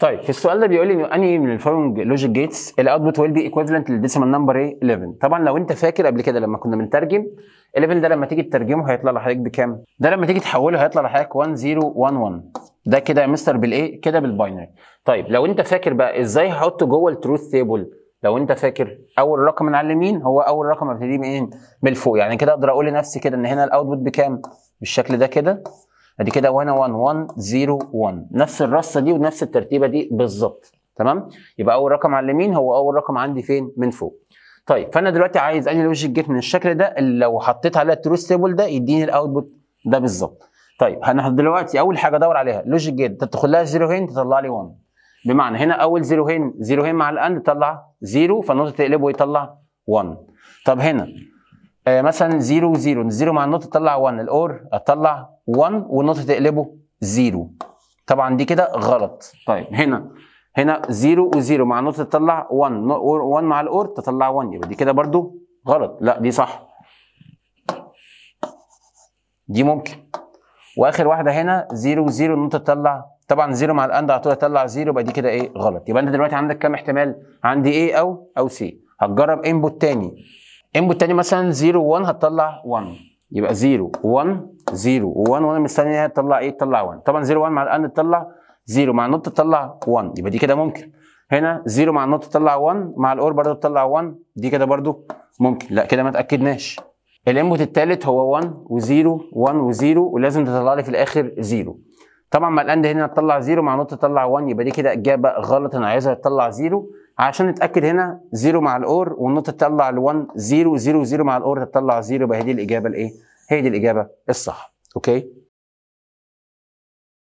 طيب في السؤال ده بيقول لي انه انهي من الفولوينج لوجيك جيتس الاوتبوت ويل بي ايكويفالنت للديسيمال نمبر ايه 11 طبعا لو انت فاكر قبل كده لما كنا بنترجم 11 ده لما تيجي تترجمه هيطلع لحضرتك بكام ده لما تيجي تحوله هيطلع لحضرتك 1011 ده كده يا مستر بالايه كده بالباينري طيب لو انت فاكر بقى ازاي هحطه جوه التروث تيبل لو انت فاكر اول رقم من على اليمين هو اول رقم ابتدي منين إيه؟ من فوق يعني كده اقدر اقول لنفسي كده ان هنا الاوتبوت بكام بالشكل ده كده ادي كده 1 1 1 0 1 نفس الرصه دي ونفس الترتيبه دي بالظبط تمام يبقى اول رقم على اليمين هو اول رقم عندي فين من فوق طيب فانا دلوقتي عايز انهي لوجيك جيت من الشكل ده اللي لو حطيت عليها التروس تيبل ده يديني الاوتبوت ده بالظبط طيب انا دلوقتي اول حاجه ادور عليها لوجيك جيت تدخل لها زيرو هين تطلع لي 1 بمعنى هنا اول زيرو هين زيرو هين مع الاند تطلع زيرو فالنقطه تقلبه ويطلع 1 طب هنا آه، مثلا 0 0 0 مع النقطه تطلع 1 الاور هتطلع 1 والنقطه تقلبه 0 طبعا دي كده غلط طيب هنا هنا 0 و0 مع النقطه تطلع 1 1 مع الاور تطلع 1 يبقى دي كده برده غلط لا دي صح دي ممكن واخر واحده هنا 0 و0 النقطه تطلع طبعا 0 مع الاند على طول هتطلع 0 يبقى دي كده ايه غلط يبقى انت دلوقتي عندك كام احتمال عندي ايه او او سي هتجرب انبوت تاني انبوت تاني مثلا 0 1 هتطلع 1 يبقى 0 1 0 و1 وانا مستني تطلع ايه تطلع 1 طبعا 0 1 مع الان تطلع 0 مع النوت تطلع 1 يبقى دي كده ممكن هنا 0 مع النوت تطلع 1 مع الاور برضه تطلع 1 دي كده برضه ممكن لا كده ما اتاكدناش الانبوت الثالث هو 1 و0 1 و0 ولازم تطلع لي في الاخر 0 طبعا مع الاند هنا تطلع 0 مع النوت تطلع 1 يبقى دي كده اجابه غلط انا عايزها تطلع 0 عشان نتاكد هنا 0 مع الاور والنقطه تطلع ال1 0 0 0 مع الاور تطلع 0 يبقى هي دي الاجابه الايه؟ هي دي الاجابه الصح اوكي